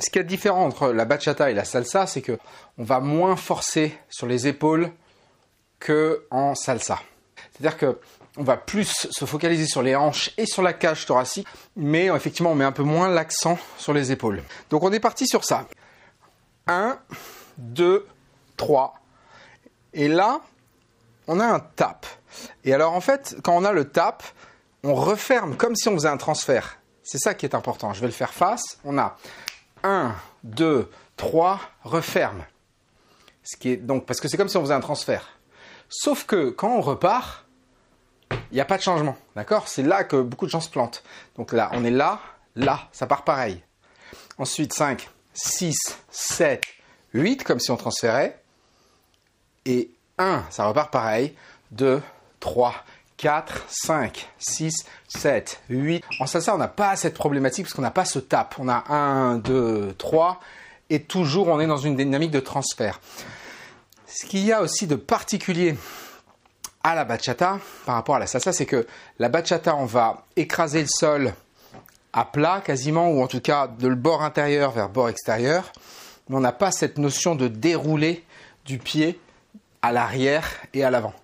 Ce qui est différent entre la bachata et la salsa, c'est que on va moins forcer sur les épaules que en salsa. C'est-à-dire que va plus se focaliser sur les hanches et sur la cage thoracique, mais effectivement on met un peu moins l'accent sur les épaules. Donc on est parti sur ça. 1, 2, 3. Et là, on a un tap. Et alors en fait, quand on a le tap, on referme comme si on faisait un transfert. C'est ça qui est important. Je vais le faire face. On a 1, 2, 3, referme. Ce qui est donc, parce que c'est comme si on faisait un transfert. Sauf que quand on repart, il n'y a pas de changement. D'accord C'est là que beaucoup de gens se plantent. Donc là, on est là, là, ça part pareil. Ensuite, 5, 6, 7, 8, comme si on transférait. Et 1, ça repart pareil. 2, 3, 4, 5, 6, 7, 8. En salsa, on n'a pas cette problématique parce qu'on n'a pas ce tap. On a 1, 2, 3 et toujours on est dans une dynamique de transfert. Ce qu'il y a aussi de particulier à la bachata par rapport à la salsa, c'est que la bachata, on va écraser le sol à plat quasiment, ou en tout cas de le bord intérieur vers bord extérieur, mais on n'a pas cette notion de dérouler du pied à l'arrière et à l'avant.